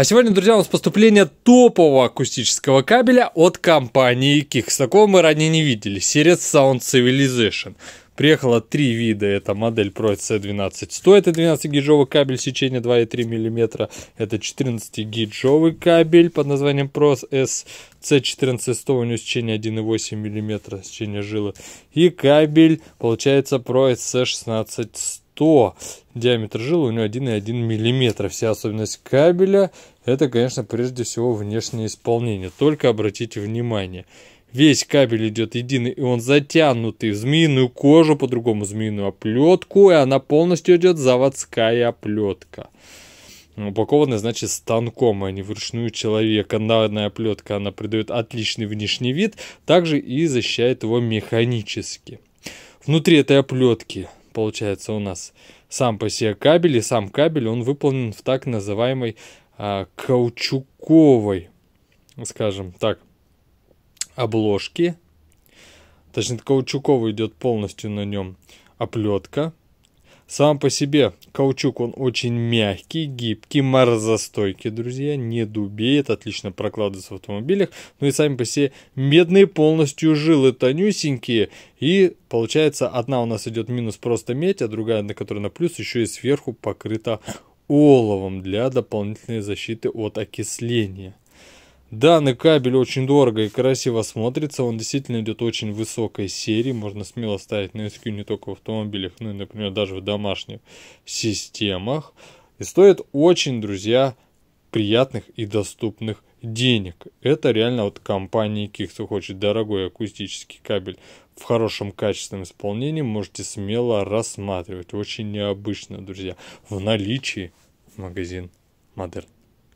А сегодня, друзья, у нас поступление топового акустического кабеля от компании Kix. Такого мы ранее не видели. Series Sound Civilization. Приехало три вида. Это модель Pro C1200. Это 12-гиджовый кабель сечения 2,3 мм. Это 14-гиджовый кабель под названием Pro S C SC1400. У него сечение 1,8 мм, сечение жилы. И кабель, получается, Pro SC1600. 100. Диаметр жилы у него 1,1 мм. Вся особенность кабеля – это, конечно, прежде всего внешнее исполнение. Только обратите внимание. Весь кабель идет единый, и он затянутый в змеиную кожу, по-другому змеиную оплетку, и она полностью идет заводская оплетка. Упакованная значит, станком, а не вручную человека. Данная оплетка, она придает отличный внешний вид, также и защищает его механически. Внутри этой оплетки получается у нас сам по себе кабель, и сам кабель, он выполнен в так называемой а, каучуковой, скажем так, обложке. Точнее, каучуковый идет полностью на нем оплетка. Сам по себе каучук, он очень мягкий, гибкий, морозостойкий, друзья, не дубеет, отлично прокладывается в автомобилях. Ну и сами по себе медные полностью жилы, тонюсенькие. И получается, одна у нас идет минус просто медь, а другая, на которой на плюс, еще и сверху покрыта оловом для дополнительной защиты от окисления. Данный кабель очень дорого и красиво смотрится. Он действительно идет очень высокой серии. Можно смело ставить на SQ не только в автомобилях, но и, например, даже в домашних системах. И стоит очень, друзья, приятных и доступных денег. Это реально от компании Kik. Кто хочет дорогой акустический кабель в хорошем качественном исполнении, можете смело рассматривать. Очень необычно, друзья. В наличии магазин Модерн.